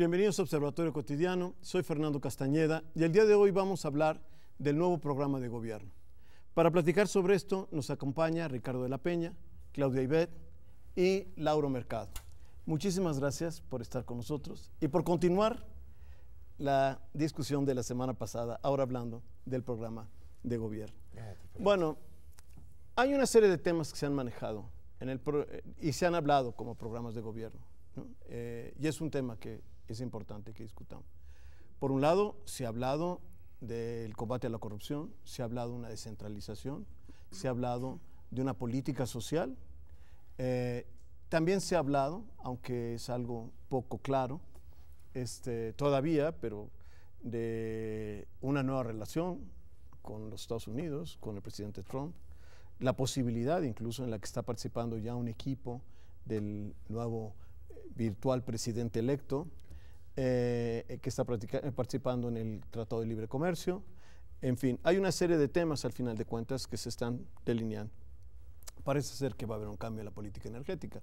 Bienvenidos a Observatorio Cotidiano, soy Fernando Castañeda y el día de hoy vamos a hablar del nuevo programa de gobierno. Para platicar sobre esto nos acompaña Ricardo de la Peña, Claudia Ibet y Lauro Mercado. Muchísimas gracias por estar con nosotros y por continuar la discusión de la semana pasada, ahora hablando del programa de gobierno. Ah, bueno, hay una serie de temas que se han manejado en el eh, y se han hablado como programas de gobierno. Eh, y es un tema que es importante que discutamos. Por un lado, se ha hablado del combate a la corrupción, se ha hablado de una descentralización, se ha hablado de una política social, eh, también se ha hablado, aunque es algo poco claro, este, todavía, pero de una nueva relación con los Estados Unidos, con el presidente Trump, la posibilidad incluso en la que está participando ya un equipo del nuevo eh, virtual presidente electo, eh, que está eh, participando en el Tratado de Libre Comercio. En fin, hay una serie de temas al final de cuentas que se están delineando. Parece ser que va a haber un cambio en la política energética,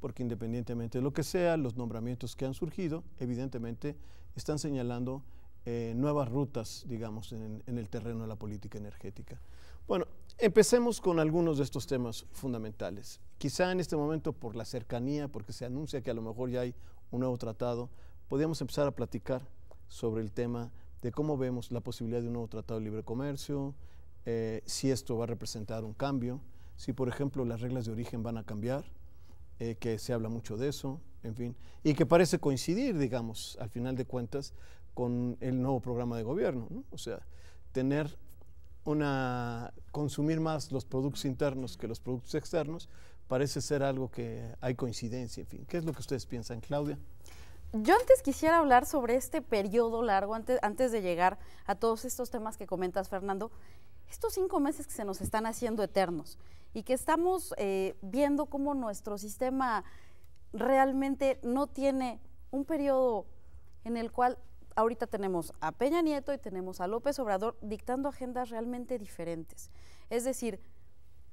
porque independientemente de lo que sea, los nombramientos que han surgido, evidentemente, están señalando eh, nuevas rutas, digamos, en, en el terreno de la política energética. Bueno, empecemos con algunos de estos temas fundamentales. Quizá en este momento, por la cercanía, porque se anuncia que a lo mejor ya hay un nuevo tratado, podíamos empezar a platicar sobre el tema de cómo vemos la posibilidad de un nuevo tratado de libre comercio, eh, si esto va a representar un cambio, si por ejemplo las reglas de origen van a cambiar, eh, que se habla mucho de eso, en fin, y que parece coincidir, digamos, al final de cuentas, con el nuevo programa de gobierno, o sea, tener una consumir más los productos internos que los productos externos parece ser algo que hay coincidencia, en fin. ¿Qué es lo que ustedes piensan, Claudia? yo antes quisiera hablar sobre este periodo largo, antes, antes de llegar a todos estos temas que comentas, Fernando, estos cinco meses que se nos están haciendo eternos y que estamos eh, viendo cómo nuestro sistema realmente no tiene un periodo en el cual ahorita tenemos a Peña Nieto y tenemos a López Obrador dictando agendas realmente diferentes. Es decir,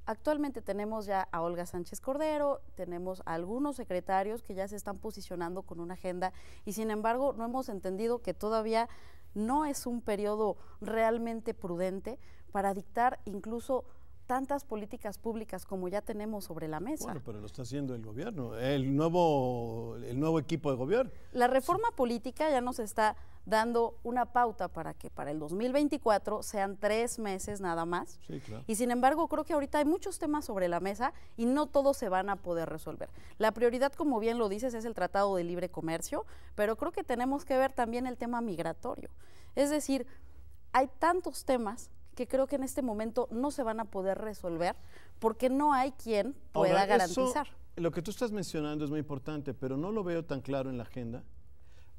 Actualmente tenemos ya a Olga Sánchez Cordero, tenemos a algunos secretarios que ya se están posicionando con una agenda y sin embargo no hemos entendido que todavía no es un periodo realmente prudente para dictar incluso tantas políticas públicas como ya tenemos sobre la mesa. Bueno, pero lo está haciendo el gobierno, el nuevo, el nuevo equipo de gobierno. La reforma política ya nos está dando una pauta para que para el 2024 sean tres meses nada más. Sí, claro. Y sin embargo, creo que ahorita hay muchos temas sobre la mesa y no todos se van a poder resolver. La prioridad, como bien lo dices, es el Tratado de Libre Comercio, pero creo que tenemos que ver también el tema migratorio. Es decir, hay tantos temas que creo que en este momento no se van a poder resolver porque no hay quien pueda garantizar. lo que tú estás mencionando es muy importante, pero no lo veo tan claro en la agenda.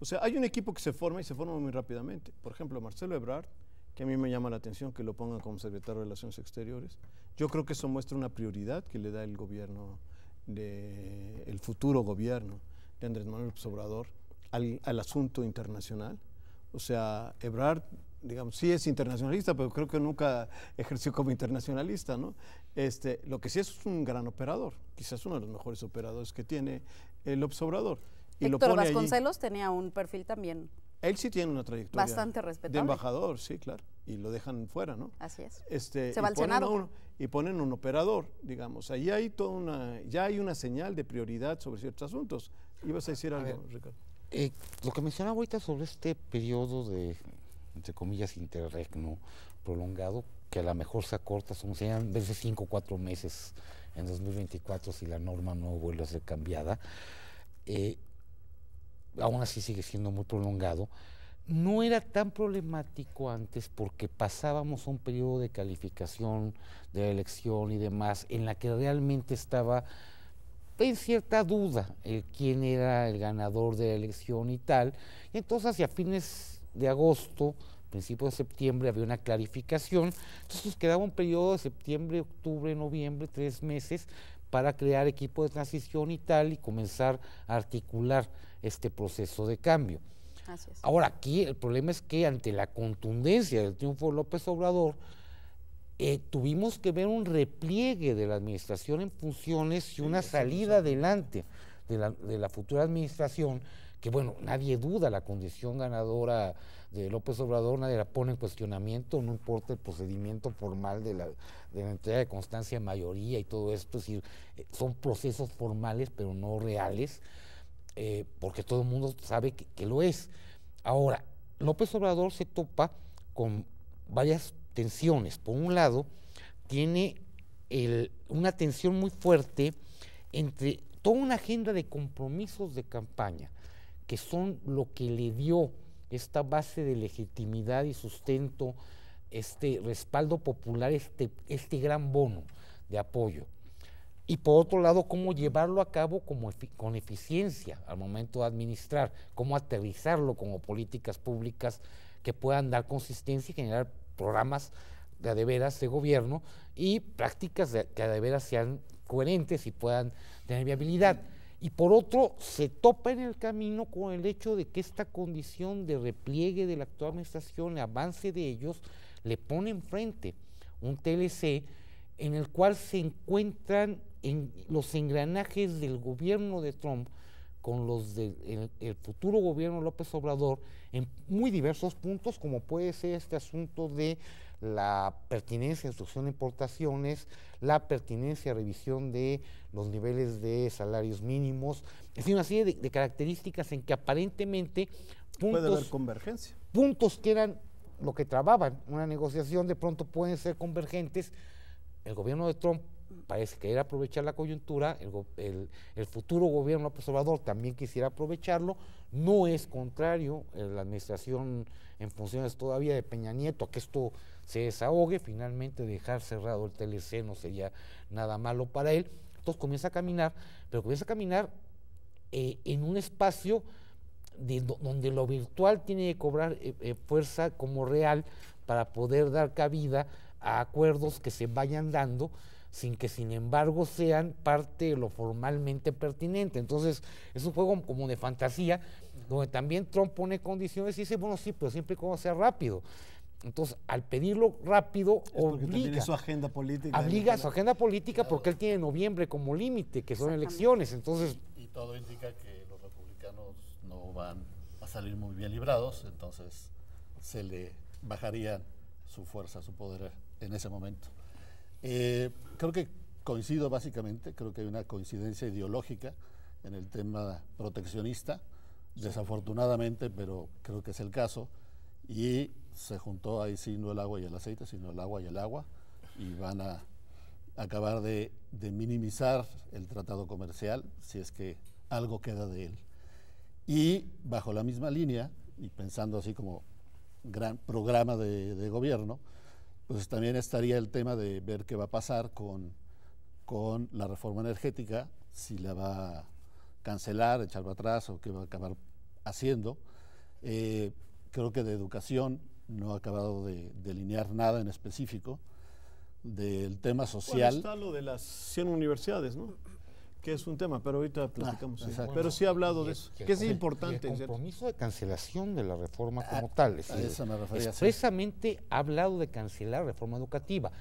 O sea, hay un equipo que se forma y se forma muy rápidamente. Por ejemplo, Marcelo Ebrard, que a mí me llama la atención que lo pongan como secretario de Relaciones Exteriores. Yo creo que eso muestra una prioridad que le da el gobierno, de, el futuro gobierno de Andrés Manuel Obrador al, al asunto internacional. O sea, Ebrard digamos, sí es internacionalista, pero creo que nunca ejerció como internacionalista, ¿no? Este, lo que sí es, es un gran operador, quizás uno de los mejores operadores que tiene el observador. Y Héctor Vasconcelos tenía un perfil también. Él sí tiene una trayectoria. Bastante respetable. De embajador, sí, claro. Y lo dejan fuera, ¿no? Así es. Este, Se va al Senado. y ponen un operador, digamos. Ahí hay toda una, ya hay una señal de prioridad sobre ciertos asuntos. Ibas a decir algo, Ricardo. Eh, lo que mencionaba ahorita sobre este periodo de entre comillas, interregno prolongado, que a lo mejor se acorta, son, sean veces 5 o 4 meses en 2024 si la norma no vuelve a ser cambiada. Eh, aún así sigue siendo muy prolongado. No era tan problemático antes porque pasábamos un periodo de calificación de la elección y demás en la que realmente estaba en cierta duda quién era el ganador de la elección y tal. Y entonces hacia fines de agosto, principio de septiembre había una clarificación, entonces quedaba un periodo de septiembre, octubre, noviembre, tres meses para crear equipo de transición y tal y comenzar a articular este proceso de cambio. Ahora aquí el problema es que ante la contundencia del triunfo de López Obrador, eh, tuvimos que ver un repliegue de la administración en funciones y una salida adelante de la, de la futura administración que bueno, nadie duda la condición ganadora de López Obrador, nadie la pone en cuestionamiento, no importa el procedimiento formal de la, de de constancia mayoría y todo esto, es decir, eh, son procesos formales pero no reales, eh, porque todo el mundo sabe que, lo es. Ahora, López Obrador se topa con varias tensiones. Por un lado, tiene una tensión muy fuerte entre toda una agenda de compromisos de campaña que son lo que le dio esta base de legitimidad y sustento, este respaldo popular, este, este gran bono de apoyo. Y por otro lado, cómo llevarlo a cabo con eficiencia al momento de administrar, cómo aterrizarlo como políticas públicas que puedan dar consistencia y generar programas de de veras de gobierno y prácticas de, que de veras sean coherentes y puedan tener viabilidad y por otro se topa en el camino con el hecho de que esta condición de repliegue de la actual administración, el avance de ellos, le pone enfrente un TLC en el cual se encuentran los engranajes del gobierno de Trump con los del futuro gobierno López Obrador en muy diversos puntos, como puede ser este asunto de la pertinencia de instrucción de importaciones, la pertinencia revisión de los niveles de salarios mínimos, es decir una serie de, características en que aparentemente puntos, Puede haber convergencia. puntos que eran lo que trababan una negociación de pronto pueden ser convergentes. El gobierno de Trump parece que querer aprovechar la coyuntura, el, futuro gobierno Observador también quisiera aprovecharlo, no es contrario eh, la administración en funciones todavía de Peña Nieto a que esto se desahogue, finalmente dejar cerrado el TLC no sería nada malo para él, entonces comienza a caminar, pero comienza a caminar eh, en un espacio donde lo virtual tiene que cobrar eh, fuerza como real para poder dar cabida a acuerdos que se vayan dando sin que sin embargo sean parte de lo formalmente pertinente. Entonces es un juego como de fantasía, donde también Trump pone condiciones y dice, bueno, sí, pero siempre y cuando sea rápido. Entonces, al pedirlo rápido, obliga. su agenda política. Obliga su agenda política porque él tiene noviembre como límite, que son elecciones. Entonces. y, todo indica que los republicanos no van a salir muy bien librados, entonces se le bajaría su fuerza, su poder en ese momento. Eh, creo que coincido básicamente, creo que hay una coincidencia ideológica en el tema proteccionista, desafortunadamente, pero creo que es el caso. Y se juntó ahí sí no el agua y el aceite, sino el agua y el agua, y van a acabar de, minimizar el tratado comercial, si es que algo queda de él. Y bajo la misma línea, y pensando así como gran programa de gobierno, pues también estaría el tema de ver qué va a pasar con, la reforma energética, si la va a cancelar, echar para atrás o qué va a acabar haciendo. Eh, creo que de educación no ha acabado de delinear nada en específico. Del tema social. está lo de las 100 universidades, ¿no? que es un tema, pero ahorita ah, platicamos. Pero sí ha hablado de eso, que es importante. El compromiso de cancelación de la reforma ah, como tal. a expresamente ha hablado de cancelar reforma educativa.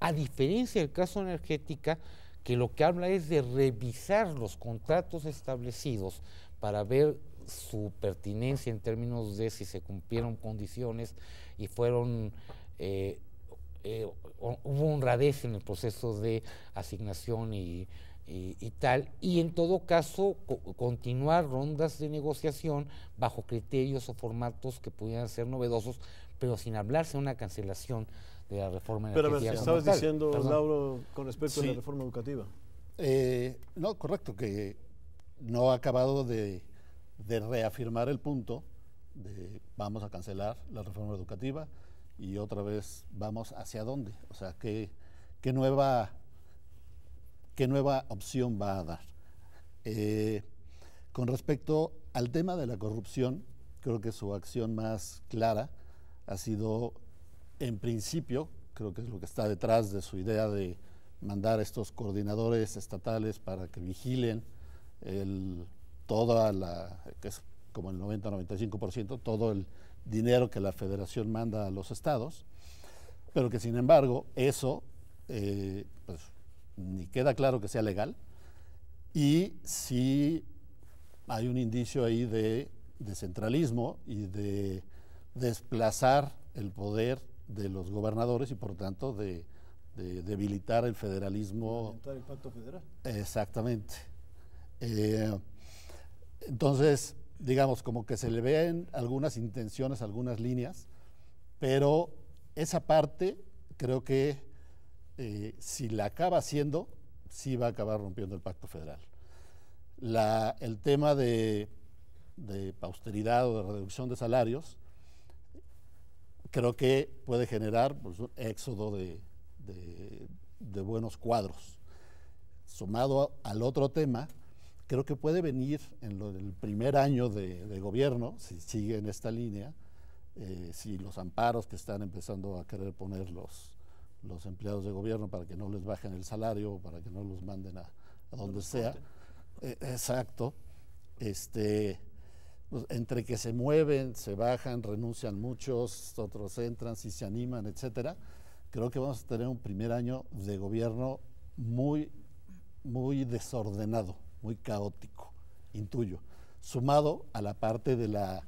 A diferencia del caso energética, que lo que habla es de revisar los contratos establecidos para ver su pertinencia en términos de si se cumplieron condiciones y fueron... Eh, eh, hubo honradez en el proceso de asignación y eh, y tal, y en todo caso continuar rondas de negociación bajo criterios o formatos que pudieran ser novedosos, pero sin hablarse de una cancelación de la reforma educativa Pero a ver, estabas diciendo, Lauro, con respecto a la reforma educativa. Eh, no, correcto, que no ha acabado de, reafirmar el punto de vamos a cancelar la reforma educativa y otra vez vamos hacia dónde, o sea, qué, qué nueva qué nueva opción va a dar. Eh, con respecto al tema de la corrupción, creo que su acción más clara ha sido, en principio, creo que es lo que está detrás de su idea de mandar a estos coordinadores estatales para que vigilen el, toda la, que es como el 90-95%, todo el dinero que la federación manda a los estados, pero que sin embargo eso eh, pues, ni queda claro que sea legal, y si hay un indicio ahí de, centralismo y de desplazar el poder de los gobernadores y por tanto de, debilitar el federalismo. el pacto federal. Exactamente. Eh, entonces, digamos, como que se le ven algunas intenciones, algunas líneas, pero esa parte creo que eh, si la acaba haciendo, sí va a acabar rompiendo el pacto federal. el tema de, de, austeridad o de reducción de salarios, creo que puede generar pues, un éxodo de, buenos cuadros. Sumado al otro tema, creo que puede venir en, el primer año de, gobierno, si sigue en esta línea, eh, si los amparos que están empezando a querer ponerlos los empleados de gobierno para que no les bajen el salario, para que no los manden a, donde sea. Eh, exacto. Este, pues, entre que se mueven, se bajan, renuncian muchos, otros entran, si se animan, etcétera. Creo que vamos a tener un primer año de gobierno muy, muy desordenado, muy caótico, intuyo. Sumado a la parte de la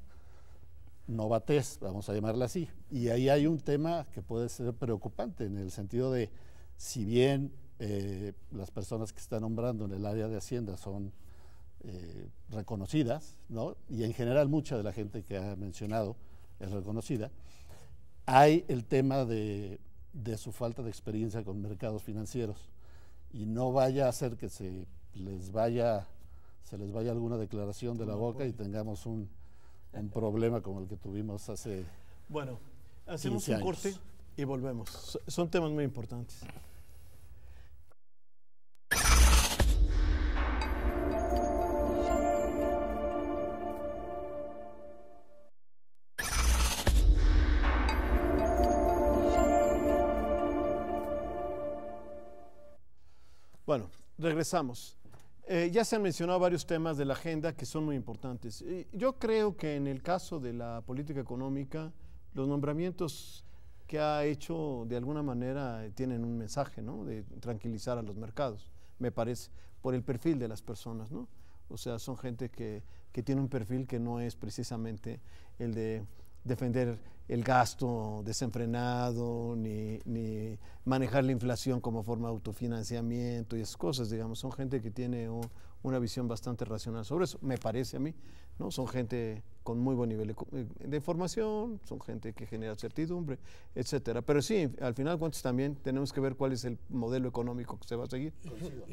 novatez, vamos a llamarla así. Y ahí hay un tema que puede ser preocupante en el sentido de, si bien eh, las personas que están nombrando en el área de Hacienda son eh, reconocidas, ¿no? y en general mucha de la gente que ha mencionado es reconocida, hay el tema de, de su falta de experiencia con mercados financieros. Y no vaya a ser que se les vaya, se les vaya alguna declaración de la boca y tengamos un, un problema como el que tuvimos hace. Bueno, hacemos un corte y volvemos. Son temas muy importantes. Bueno, regresamos. Eh, ya se han mencionado varios temas de la agenda que son muy importantes. Eh, yo creo que en el caso de la política económica, los nombramientos que ha hecho de alguna manera tienen un mensaje, ¿no? De tranquilizar a los mercados, me parece, por el perfil de las personas, ¿no? O sea, son gente que tiene un perfil que no es precisamente el de defender el gasto desenfrenado, ni, ni, manejar la inflación como forma de autofinanciamiento y esas cosas, digamos, son gente que tiene una visión bastante racional sobre eso, me parece a mí, ¿no? Son gente con muy buen nivel de eh, formación, son gente que genera certidumbre, etcétera. Pero sí, al final cuentas también tenemos que ver cuál es el modelo económico que se va a seguir.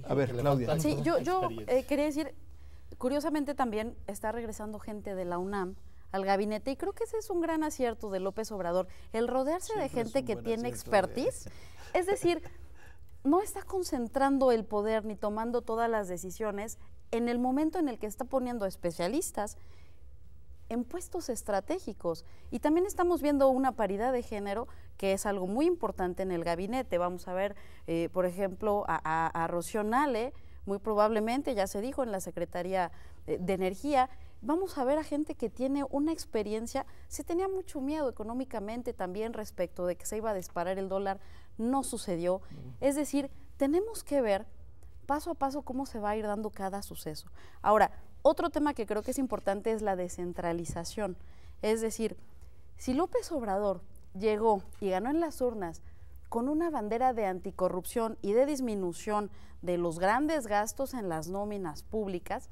A ver, Claudia. Sí, yo, yo eh, quería decir, curiosamente también está regresando gente de la UNAM, al gabinete. Y creo que ese es un gran acierto de López Obrador, el rodearse de gente que tiene ¿eh? expertise. Es decir, no está concentrando el poder ni tomando todas las decisiones en el momento en el que está poniendo especialistas en puestos estratégicos. Y también estamos viendo una paridad de género que es algo muy importante en el gabinete. Vamos a ver, eh, por ejemplo, a, a, Nale, muy probablemente, ya se dijo, en la Secretaría eh, de Energía, vamos a ver a gente que tiene una experiencia, se tenía mucho miedo económicamente también respecto de que se iba a disparar el dólar, no sucedió. Es decir, tenemos que ver paso a paso cómo se va a ir dando cada suceso. Ahora, otro tema que creo que es importante es la descentralización. Es decir, si López Obrador llegó y ganó en las urnas con una bandera de anticorrupción y de disminución de los grandes gastos en las nóminas públicas,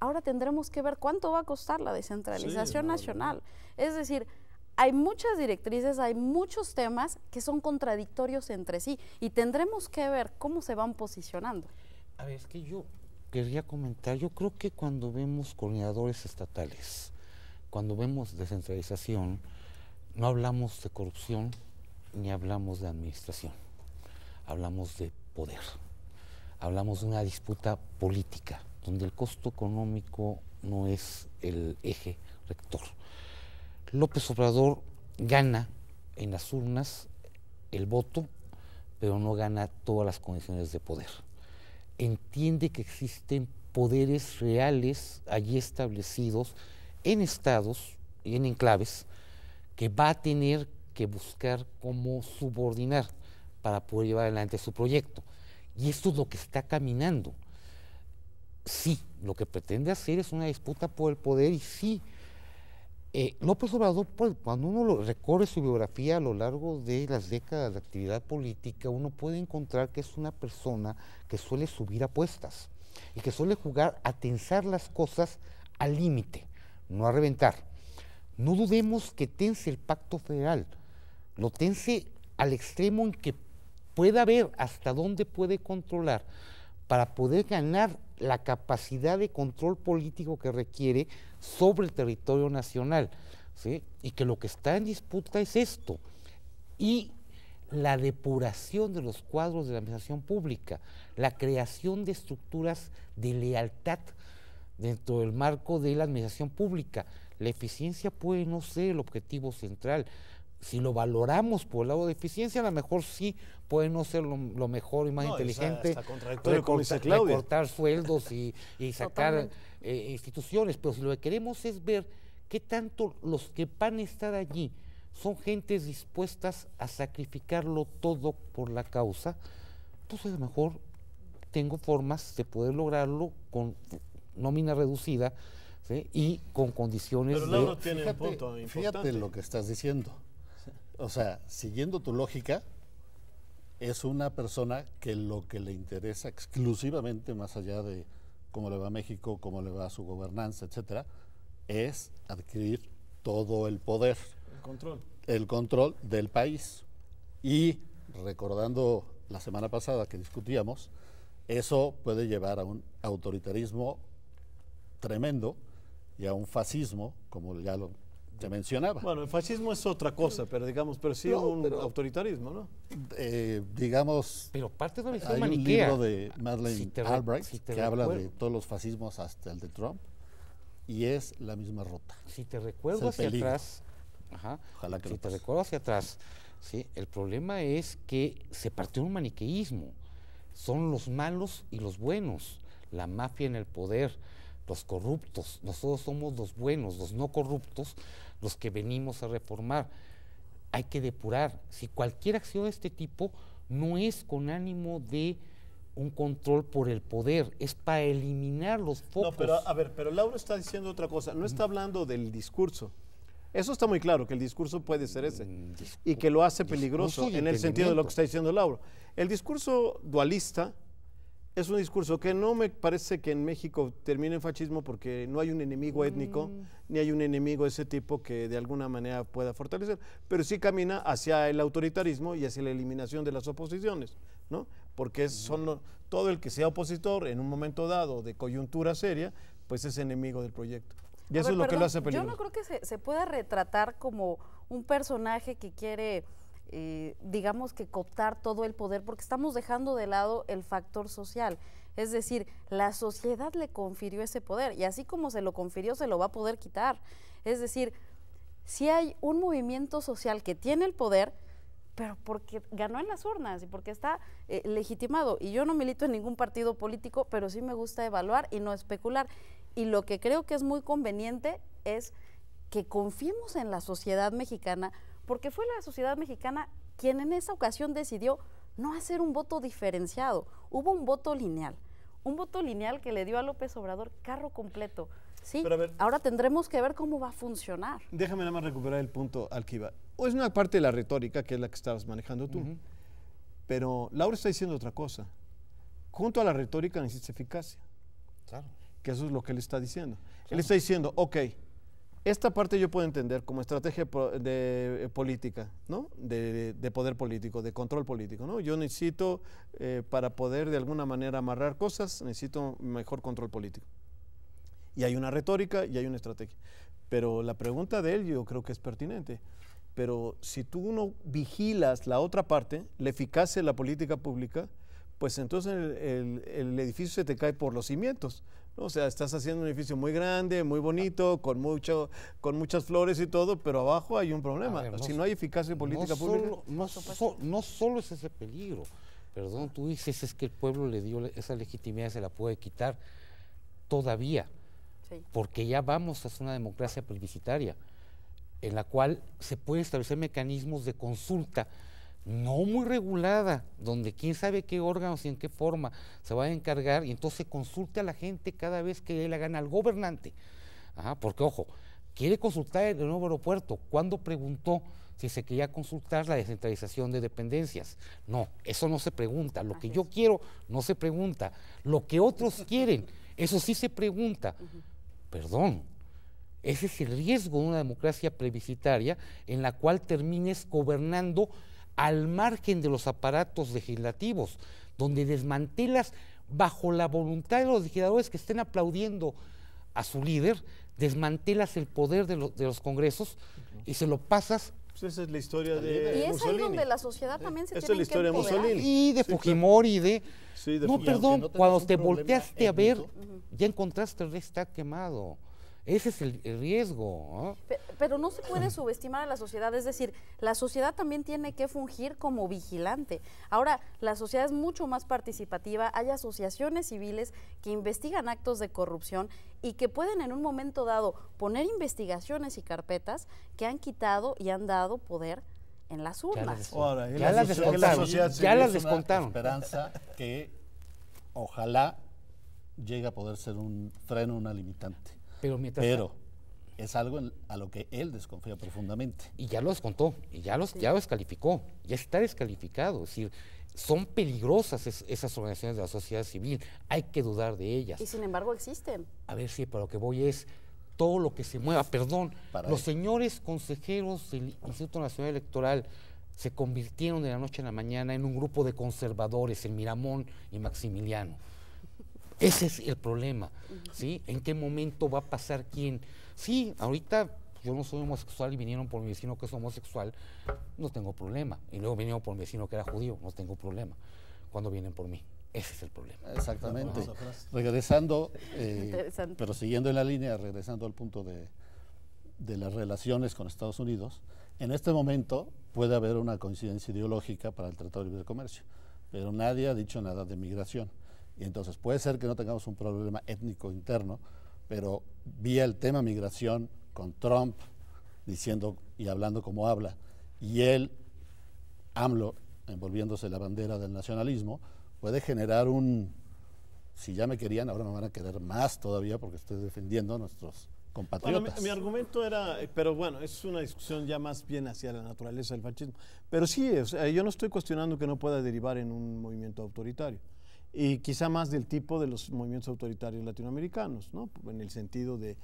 ahora tendremos que ver cuánto va a costar la descentralización nacional. Es decir, hay muchas directrices, hay muchos temas que son contradictorios entre sí y tendremos que ver cómo se van posicionando. A ver, es que yo quería comentar, yo creo que cuando vemos coordinadores estatales, cuando vemos descentralización, no hablamos de corrupción ni hablamos de administración, hablamos de poder, hablamos de una disputa política donde el costo económico no es el eje rector. López Obrador gana en las urnas el voto, pero no gana todas las condiciones de poder. Entiende que existen poderes reales allí establecidos en estados y en enclaves que va a tener que buscar cómo subordinar para poder llevar adelante su proyecto. Y esto es lo que está caminando sí, lo que pretende hacer es una disputa por el poder y sí. Eh, López Obrador, pues, cuando uno recorre su biografía a lo largo de las décadas de actividad política, uno puede encontrar que es una persona que suele subir apuestas y que suele jugar a tensar las cosas al límite, no a reventar. No dudemos que tense el pacto federal, lo tense al extremo en que pueda ver hasta dónde puede controlar para poder ganar la capacidad de control político que requiere sobre el territorio nacional. Y que lo que está en disputa es esto. Y la depuración de los cuadros de la administración pública, la creación de estructuras de lealtad dentro del marco de la administración pública. La eficiencia puede no ser el objetivo central, si lo valoramos por el lado de eficiencia, a lo mejor sí puede no ser lo, mejor y más inteligente recortar, sueldos y, sacar eh, instituciones, pero si lo que queremos es ver qué tanto los que van a estar allí son gentes dispuestas a sacrificarlo todo por la causa, entonces pues a lo mejor tengo formas de poder lograrlo con nómina reducida y con condiciones Pero de... Tiene punto importante. fíjate lo que estás diciendo o sea, siguiendo tu lógica, es una persona que lo que le interesa exclusivamente, más allá de cómo le va a México, cómo le va a su gobernanza, etcétera, es adquirir todo el poder. El control. El control del país. Y recordando la semana pasada que discutíamos, eso puede llevar a un autoritarismo tremendo y a un fascismo, como ya lo te mencionaba. Bueno, el fascismo es otra cosa, pero digamos, pero sí un autoritarismo, ¿no? Eh, digamos. Pero parte de hay un libro de Madeleine Albright que habla de todos los fascismos hasta el de Trump y es la misma ruta. Si te recuerdo hacia atrás, que si te recuerdo hacia atrás, sí, el problema es que se partió un maniqueísmo. Son los malos y los buenos, la mafia en el poder, los corruptos. Nosotros somos los buenos, los no corruptos los que venimos a reformar. Hay que depurar. Si cualquier acción de este tipo no es con ánimo de un control por el poder, es para eliminar los focos. No, pero a ver, pero Lauro está diciendo otra cosa, no está hablando del discurso. Eso está muy claro, que el discurso puede ser ese mm, y que lo hace peligroso en el sentido de lo que está diciendo Lauro. El discurso dualista es un discurso que no me parece que en México termine en fascismo porque no hay un enemigo étnico, mm. ni hay un enemigo de ese tipo que de alguna manera pueda fortalecer, pero sí camina hacia el autoritarismo y hacia la eliminación de las oposiciones, ¿no? Porque son todo el que sea opositor en un momento dado de coyuntura seria, pues es enemigo del proyecto. Y eso es lo que lo hace peligroso. Yo no creo que se pueda retratar como un personaje que quiere eh, digamos que cooptar todo el poder, porque estamos dejando de lado el factor social. Es decir, la sociedad le confirió ese poder y así como se lo confirió, se lo va a poder quitar. Es decir, si hay un movimiento social que tiene el poder, pero porque ganó en las urnas y porque está eh, legitimado. Y yo no milito en ningún partido político, pero sí me gusta evaluar y no especular. Y lo que creo que es muy conveniente es que confiemos en la sociedad mexicana porque fue la sociedad mexicana quien en esa ocasión decidió no hacer un voto diferenciado, hubo un voto lineal, un voto lineal que le dio a López Obrador carro completo. Sí, ahora tendremos que ver cómo va a funcionar. Déjame nada más recuperar el punto al O es una parte de la retórica que es la que estabas manejando tú. Pero Laura está diciendo otra cosa. Junto a la retórica necesita eficacia. Claro. Que eso es lo que él está diciendo. Él está diciendo, ok, esta parte yo puedo entender como estrategia de, eh, política, ¿no? De, poder político, de control político, ¿no? Yo necesito, eh, para poder de alguna manera amarrar cosas, necesito mejor control político. Y hay una retórica y hay una estrategia. Pero la pregunta de él yo creo que es pertinente. Pero si tú no vigilas la otra parte, la eficacia de la política pública, pues entonces el, edificio se te cae por los cimientos. ¿no? O sea, estás haciendo un edificio muy grande, muy bonito, con, mucho, con muchas flores y todo, pero abajo hay un problema. si no hay eficacia política pública. no, solo es ese peligro. Perdón, tú dices es que el pueblo le dio esa legitimidad, se la puede quitar todavía, porque ya vamos hacia una democracia publicitaria en la cual se pueden establecer mecanismos de consulta no muy regulada, donde quién sabe qué órganos y en qué forma se va a encargar, y entonces consulte a la gente cada vez que le la gana al gobernante. Ah, porque, ojo, quiere consultar el nuevo aeropuerto. ¿Cuándo preguntó si se quería consultar la descentralización de dependencias? No, eso no se pregunta. Lo que yo quiero no se pregunta. Lo que otros quieren, eso sí se pregunta. Perdón, ese es el riesgo de una democracia plebiscitaria en la cual termines gobernando al margen de los aparatos legislativos, donde desmantelas bajo la voluntad de los legisladores que estén aplaudiendo a su líder, desmantelas el poder de, los congresos y se lo pasas. Pues esa es la historia de Y es ahí donde la sociedad también se tiene que de Mussolini. Y de Fujimori, de... no, perdón, cuando te volteaste a ver, ya encontraste el rey está quemado. Ese es el, riesgo pero no se puede subestimar a la sociedad, es decir, la sociedad también tiene que fungir como vigilante. Ahora, la sociedad es mucho más participativa, hay asociaciones civiles que investigan actos de corrupción y que pueden en un momento dado poner investigaciones y carpetas que han quitado y han dado poder en las urnas. Ya las descontaron. Ya las descontaron. Esperanza que ojalá llegue a poder ser un freno, una limitante. Pero mientras, Pero, es algo a lo que él desconfía profundamente. Y ya lo descontó, y ya, los, ya lo descalificó, ya está descalificado. Es decir, son peligrosas esas organizaciones de la sociedad civil, hay que dudar de ellas. Y sin embargo existen. A ver si, para lo que voy es todo lo que se mueva, perdón, los señores consejeros del Instituto Nacional Electoral se convirtieron de la noche a la mañana en un grupo de conservadores, en Miramón y Maximiliano. Ese es el problema, ¿sí? ¿En qué momento va a pasar quién? Sí, ahorita yo no soy homosexual y vinieron por mi vecino que es homosexual, no tengo problema. Y luego vinieron por mi vecino que era judío, no tengo problema. Cuando vienen por mí, ese es el problema. Exactamente. Regresando, eh, pero siguiendo en la línea, regresando al punto de, de las relaciones con Estados Unidos, en este momento puede haber una coincidencia ideológica para el Tratado de Libre Comercio, pero nadie ha dicho nada de migración. Y entonces puede ser que no tengamos un problema étnico interno, pero vi el tema migración con Trump diciendo y hablando como habla, y él, AMLO, envolviéndose la bandera del nacionalismo, puede generar un, si ya me querían, ahora me van a querer más todavía porque estoy defendiendo a nuestros compatriotas. mi, argumento era, eh, pero bueno, es una discusión ya más bien hacia la naturaleza del fascismo. Pero sí, yo no estoy cuestionando que no pueda derivar en un movimiento autoritario y quizá más del tipo de los movimientos autoritarios latinoamericanos, ¿no? en el sentido de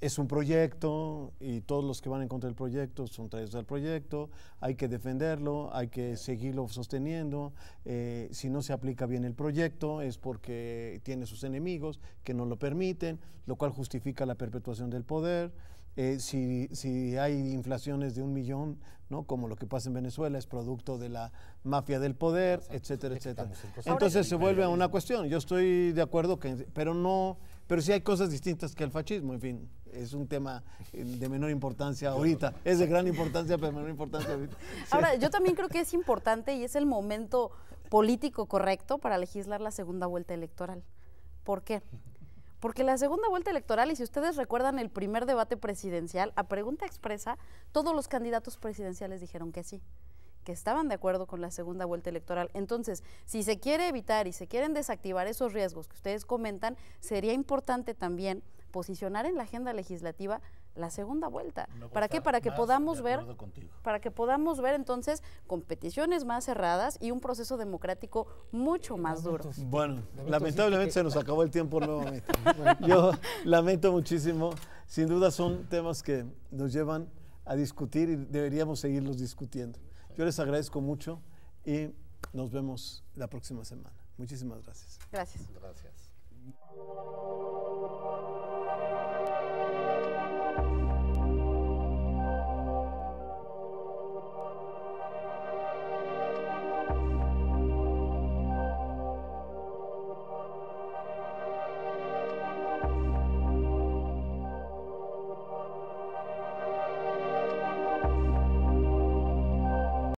es un proyecto y todos los que van en contra del proyecto son traídos al proyecto, hay que defenderlo, hay que seguirlo sosteniendo, eh, si no se aplica bien el proyecto es porque tiene sus enemigos que no lo permiten, lo cual justifica la perpetuación del poder. Eh, si, hay inflaciones de un millón, ¿no? como lo que pasa en Venezuela, es producto de la mafia del poder, etcétera, etcétera. Entonces se vuelve a una cuestión. Yo estoy de acuerdo, que, pero no, pero sí hay cosas distintas que el fascismo, en fin. Es un tema eh, de menor importancia ahorita. Es de gran importancia, pero de menor importancia ahorita. Ahora, yo también creo que es importante y es el momento político correcto para legislar la segunda vuelta electoral. ¿Por qué? Porque la segunda vuelta electoral, y si ustedes recuerdan el primer debate presidencial, a pregunta expresa, todos los candidatos presidenciales dijeron que sí que estaban de acuerdo con la segunda vuelta electoral. Entonces, si se quiere evitar y se quieren desactivar esos riesgos que ustedes comentan, sería importante también posicionar en la agenda legislativa la segunda vuelta. ¿Para qué? Para que podamos ver para que podamos ver entonces competiciones más cerradas y un proceso democrático mucho más duro. Bueno, lamentablemente se nos acabó el tiempo nuevamente. Yo lamento muchísimo. Sin duda son temas que nos llevan a discutir y deberíamos seguirlos discutiendo. Yo les agradezco mucho y nos vemos la próxima semana. Muchísimas gracias. Gracias. Gracias.